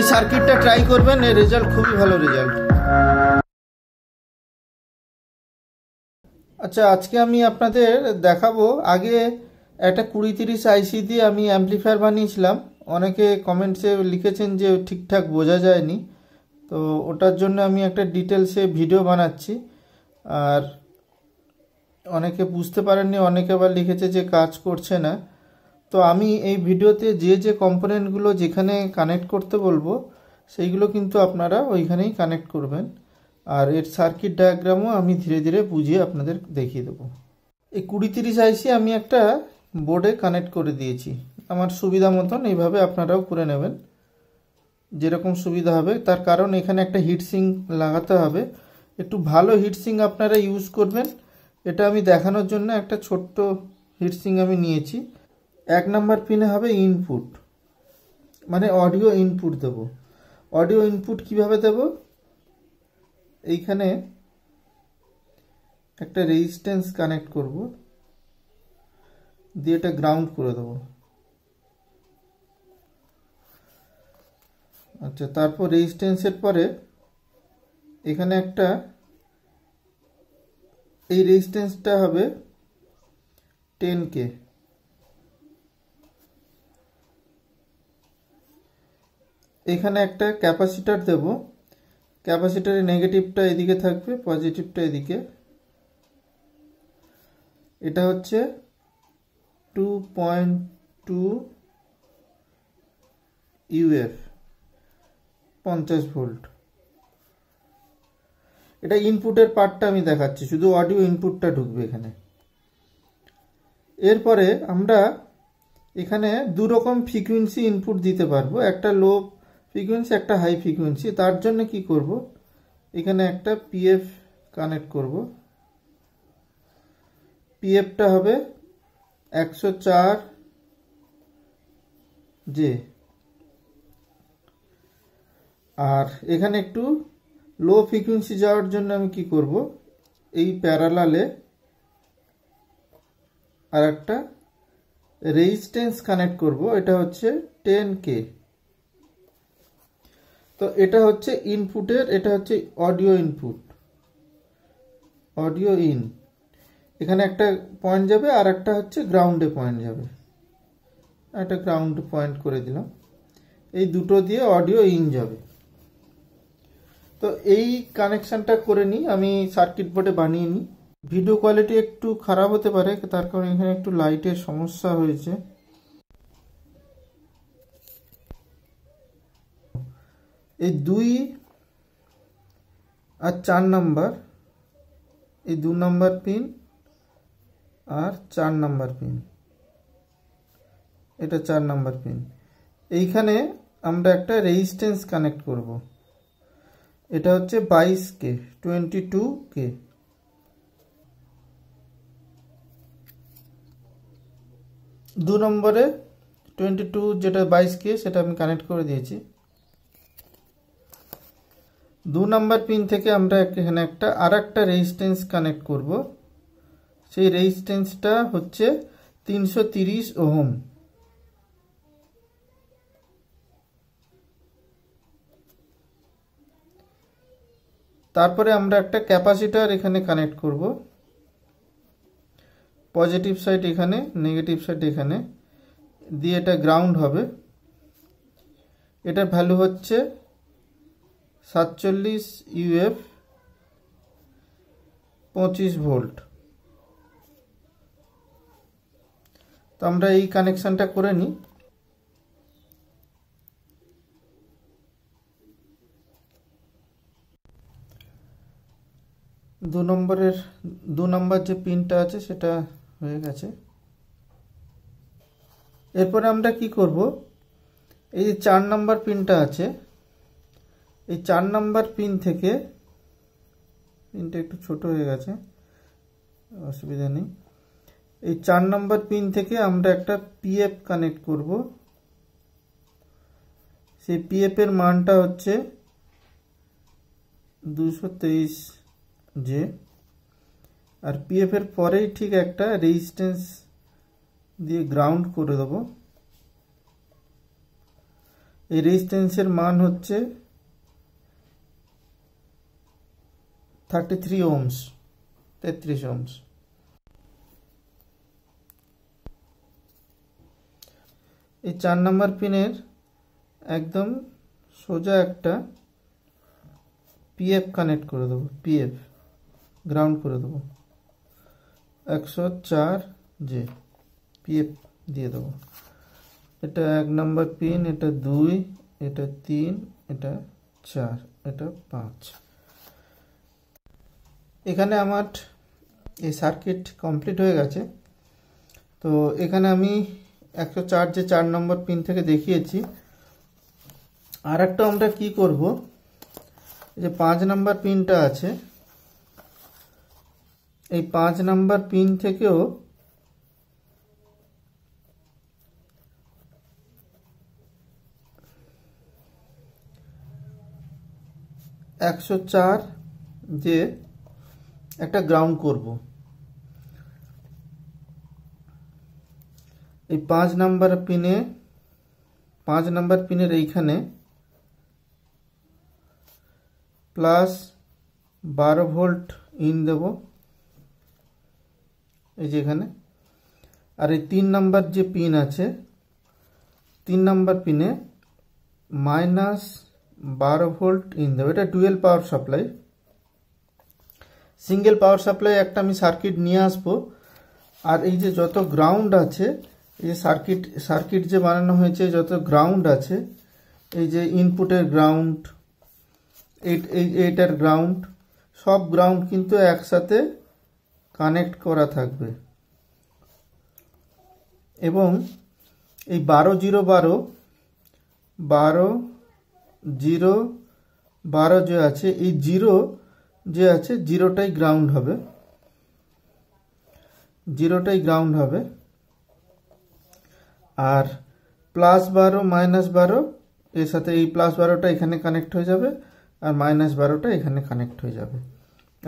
এই সার্কিটটা ট্রাই করবেন এর রেজাল্ট খুবই ভালো রেজাল্ট আচ্ছা আজকে আমি আপনাদের দেখাবো আগে একটা কুড়ি তিরিশ আইসি দিয়ে আমি অ্যাম্পলিফায়ার বানিয়েছিলাম অনেকে কমেন্টসে লিখেছেন যে ঠিকঠাক বোঝা যায়নি তো ওটার জন্য আমি একটা ডিটেলসে ভিডিও বানাচ্ছি আর অনেকে বুঝতে পারেননি অনেকে আবার লিখেছে যে কাজ করছে না তো আমি এই ভিডিওতে যে যে কম্পোনেন্টগুলো যেখানে কানেক্ট করতে বলবো সেইগুলো কিন্তু আপনারা ওইখানেই কানেক্ট করবেন আর এর সার্কিট ডায়াগ্রামও আমি ধীরে ধীরে বুঝিয়ে আপনাদের দেখিয়ে দেবো এই কুড়ি তিরিশ আইসি আমি একটা বোর্ডে কানেক্ট করে দিয়েছি আমার সুবিধা মতন এইভাবে আপনারাও করে নেবেন যেরকম সুবিধা হবে তার কারণ এখানে একটা হিটসিং লাগাতে হবে একটু ভালো হিটসিং আপনারা ইউজ করবেন এটা আমি দেখানোর জন্য একটা ছোট্ট হিটসিং আমি নিয়েছি এক নম্বর পিনে হবে ইনপুট মানে অডিও ইনপুট দেব অডিও ইনপুট কিভাবে দেব এইখানে একটা রেজিস্ট্যান্স কানেক্ট করব দিয়ে এটা গ্রাউন্ড করে দেব আচ্ছা তারপর রেজিস্ট্যান্সের পরে এখানে একটা এই রেজিস্ট্যান্সটা হবে টেন কে এখানে একটা ক্যাপাসিটার দেব ক্যাপাসিটারের নেগেটিভটা এদিকে থাকবে পজিটিভটা এদিকে এটা হচ্ছে টু পয়েন্ট টু ইউএফ পঞ্চাশ ভোল্ট এটা ইনপুটের পার্টটা আমি দেখাচ্ছি শুধু অডিও ইনপুটটা ঢুকবে এখানে এরপরে আমরা এখানে দু রকম ফ্রিকুয়েন্সি ইনপুট দিতে পারবো একটা লো ফ্রিকুয়েন্সি একটা হাই ফ্রিকুয়েন্সি তার জন্য কি করব এখানে একটা পিএফ কানেক্ট করব পিএফটা হবে একশো চার জে আর এখানে একটু লো ফ্রিকুয়েন্সি যাওয়ার জন্য আমি কি করব এই প্যারালালে আর একটা রেজিস্ট্যান্স কানেক্ট করব এটা হচ্ছে টেন কে তো এটা হচ্ছে ইনপুটের এটা হচ্ছে অডিও ইনপুট অডিও ইন এখানে একটা পয়েন্ট যাবে আর একটা হচ্ছে গ্রাউন্ডে পয়েন্ট যাবে একটা গ্রাউন্ড পয়েন্ট করে দিলাম এই দুটো দিয়ে অডিও ইন যাবে তো এই কানেকশানটা করে নিই আমি সার্কিট বোর্ডে বানিয়ে নিই ভিডিও কোয়ালিটি একটু খারাপ হতে পারে তার কারণ এখানে একটু লাইটের সমস্যা হয়েছে এই দুই আর চার নাম্বার এই দু নাম্বার পিন আর চার নাম্বার পিন এটা চার নাম্বার পিন এইখানে আমরা একটা রেজিস্ট্যান্স কানেক্ট করব এটা হচ্ছে বাইশ কে টোয়েন্টি টু কে দু নম্বরে টোয়েন্টি টু যেটা বাইশ কে সেটা আমি কানেক্ট করে দিয়েছি দু নম্বর পিন থেকে আমরা এখানে একটা আর একটা রেজিস্টেন্স কানেক্ট করব সেই রেজিস্টেন্সটা হচ্ছে তিনশো তিরিশ ওহম তারপরে আমরা একটা ক্যাপাসিটার এখানে কানেক্ট করব পজিটিভ সাইড এখানে নেগেটিভ সাইড এখানে দিয়ে এটা গ্রাউন্ড হবে এটার ভ্যালু হচ্ছে সাতচল্লিশ ইউএফ পঁচিশ ভোল্ট তো আমরা এই কানেকশানটা করে নিই দু নম্বরের দু নম্বর যে পিনটা আছে সেটা হয়ে গেছে এরপরে আমরা কি করব এই যে চার নম্বর পিনটা আছে এই চার নাম্বার পিন থেকে পিনটা একটু ছোট হয়ে গেছে অসুবিধা নেই এই চার নাম্বার পিন থেকে আমরা একটা পিএফ কানেক্ট করব সেই পিএফ এর মানটা হচ্ছে দুশো তেইশ জে আর পিএফ এর পরেই ঠিক একটা রেজিস্ট্যান্স দিয়ে গ্রাউন্ড করে দেব এই রেজিস্ট্যান্সের মান হচ্ছে থার্টি থ্রি ওমস তেত্রিশ ওমস এই চার নাম্বার পিনের একদম সোজা একটা পিএফ কানেক্ট করে দেবো পিএফ গ্রাউন্ড করে দেবো একশো চার জে পিএফ দিয়ে দেবো এটা এক নম্বর পিন এটা দুই এটা তিন এটা চার এটা পাঁচ এখানে আমার এই সার্কিট কমপ্লিট হয়ে গেছে তো এখানে আমি একশো চার যে চার নম্বর পিন থেকে দেখিয়েছি আর একটা আমরা করবো এই যে পাঁচ নম্বর পিনটা আছে এই পাঁচ নম্বর পিন থেকেও একশো চার যে একটা গ্রাউন্ড করব এই পাঁচ নাম্বার পিনে পাঁচ নাম্বার পিনের এইখানে প্লাস বারো ভোল্ট ইন দেব এই যে এখানে আর এই তিন নাম্বার যে পিন আছে তিন নাম্বার পিনে মাইনাস বারো ভোল্ট ইন দেবো এটা twelve power supply single power supply একটা আমি সার্কিট নিয়ে আসবো আর এই যে যত গ্রাউন্ড আছে এই যে সার্কিট সার্কিট যে বানানো হয়েছে যত গ্রাউন্ড আছে এই যে ইনপুটের গ্রাউন্ড এইটার গ্রাউন্ড সব গ্রাউন্ড কিন্তু একসাথে কানেক্ট করা থাকবে এবং এই বারো জিরো বারো বারো জিরো বারো যে আছে এই জিরো যে আছে জিরোটাই গ্রাউন্ড হবে জিরোটাই গ্রাউন্ড হবে আর প্লাস বারো মাইনাস বারো এর সাথে এই প্লাস বারোটা এখানে কানেক্ট হয়ে যাবে আর মাইনাস বারোটা এখানে কানেক্ট হয়ে যাবে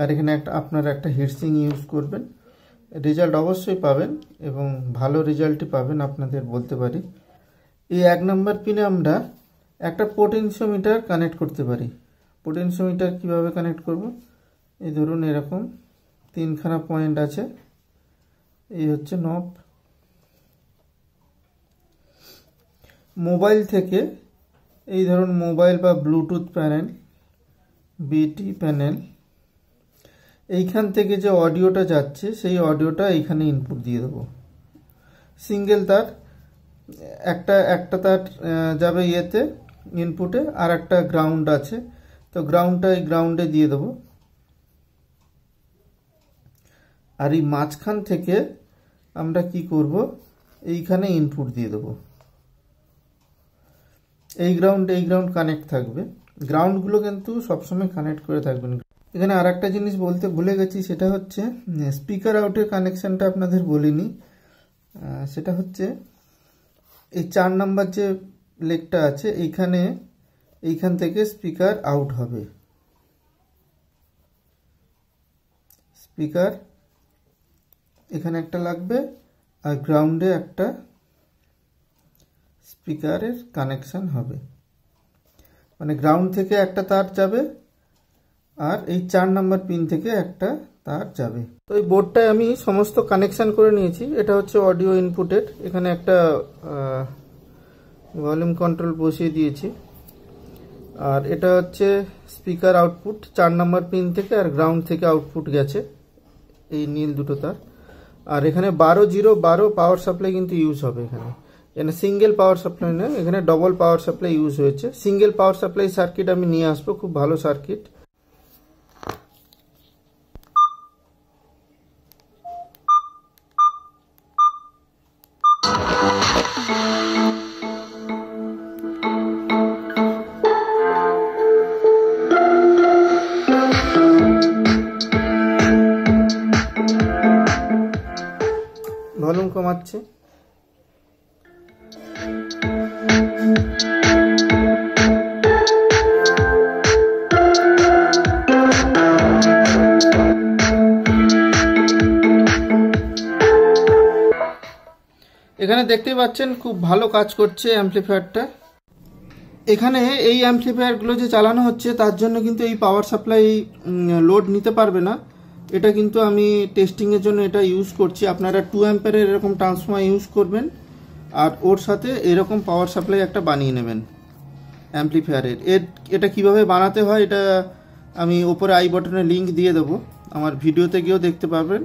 আর এখানে একটা আপনারা একটা হিটসিং ইউজ করবেন রেজাল্ট অবশ্যই পাবেন এবং ভালো রেজাল্টই পাবেন আপনাদের বলতে পারি এই এক নম্বর পিনে আমরা একটা পোটেনশিওমিটার কানেক্ট করতে পারি পোটেনশিওমিটার কিভাবে কানেক্ট করব এই ধরুন এরকম তিনখানা পয়েন্ট আছে এই হচ্ছে নব মোবাইল থেকে এই ধরুন মোবাইল বা ব্লুটুথ প্যানেল বিটি প্যানেল এইখান থেকে যে অডিওটা যাচ্ছে সেই অডিওটা এইখানে ইনপুট দিয়ে দেবো সিঙ্গেল তার একটা একটা তার যাবে ইয়েতে ইনপুটে আর একটা গ্রাউন্ড আছে তো গ্রাউন্ডটা এই গ্রাউন্ডে দিয়ে দেব আর এই মাঝখান থেকে আমরা কি করব এইখানে ইনপুট দিয়ে দেব এই গ্রাউন্ড এই গ্রাউন্ড কানেক্ট থাকবে গ্রাউন্ডগুলো কিন্তু সবসময় কানেক্ট করে থাকবেন এখানে আর একটা জিনিস বলতে ভুলে গেছি সেটা হচ্ছে স্পিকার আউটের কানেকশানটা আপনাদের বলিনি সেটা হচ্ছে এই চার নাম্বার যে লেকটা আছে এইখানে এইখান থেকে স্পিকার আউট হবে স্পিকার এখানে একটা লাগবে আর গ্রাউন্ডে একটা স্পিকারের কানেকশান হবে মানে গ্রাউন্ড থেকে একটা তার যাবে আর এই চার নাম্বার পিন থেকে একটা তার যাবে তো এই বোর্ডটায় আমি সমস্ত কানেকশান করে নিয়েছি এটা হচ্ছে অডিও ইনপুটের এখানে একটা ভলিউম কন্ট্রোল বসিয়ে দিয়েছি আর এটা হচ্ছে স্পিকার আউটপুট চার নাম্বার পিন থেকে আর গ্রাউন্ড থেকে আউটপুট গেছে এই নীল দুটো তার আর এখানে বারো জিরো বারো পাওয়ার সাপ্লাই কিন্তু ইউজ হবে এখানে এখানে সিঙ্গেল পাওয়ার সাপ্লাই নয় এখানে ডবল পাওয়ার সাপ্লাই ইউজ হয়েছে সিঙ্গেল পাওয়ার সাপ্লাই সার্কিট আমি নিয়ে আসবো খুব ভালো সার্কিট ভলিউম কমাচ্ছে এখানে দেখতেই পাচ্ছেন খুব ভালো কাজ করছে অ্যাম্পলিফায়ারটা এখানে এই অ্যাম্পলিফায়ারগুলো যে চালানো হচ্ছে তার জন্য কিন্তু এই পাওয়ার সাপ্লাই লোড নিতে পারবে না এটা কিন্তু আমি টেস্টিংয়ের জন্য এটা ইউজ করছি আপনারা টু অ্যাম্পারের এরকম ট্রান্সফর্মার ইউজ করবেন আর ওর সাথে এরকম পাওয়ার সাপ্লাই একটা বানিয়ে নেবেন অ্যাম্প্লিফায়ারের এর এটা কিভাবে বানাতে হয় এটা আমি ওপরে আই বটনে লিঙ্ক দিয়ে দেবো আমার ভিডিওতে গিয়েও দেখতে পাবেন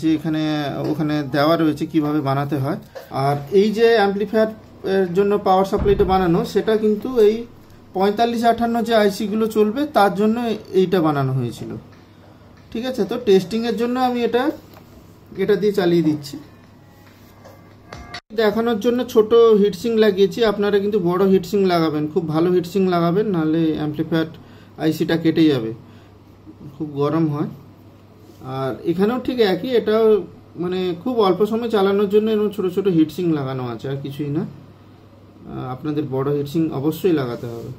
যে এখানে ওখানে দেওয়া রয়েছে কিভাবে বানাতে হয় আর এই যে অ্যাম্প্লিফায়ার এর জন্য পাওয়ার সাপ্লাইটা বানানো সেটা কিন্তু এই পঁয়তাল্লিশ আঠান্ন যে আইসিগুলো চলবে তার জন্য এইটা বানানো হয়েছিল ঠিক আছে তো টেস্টিংয়ের জন্য আমি এটা এটা দিয়ে চালিয়ে দিচ্ছি দেখানোর জন্য ছোট হিটসিং লাগিয়েছি আপনারা কিন্তু বড় হিটসিং লাগাবেন খুব ভালো হিটসিং লাগাবেন নাহলে অ্যাম্পলিফায়ার আইসিটা কেটে যাবে খুব গরম হয় আর এখানেও ঠিক একই এটাও মানে খুব অল্প সময় চালানোর জন্য এরকম ছোটো ছোটো হিটসিং লাগানো আছে আর কিছুই না আপনাদের বড় হিটসিং অবশ্যই লাগাতে হবে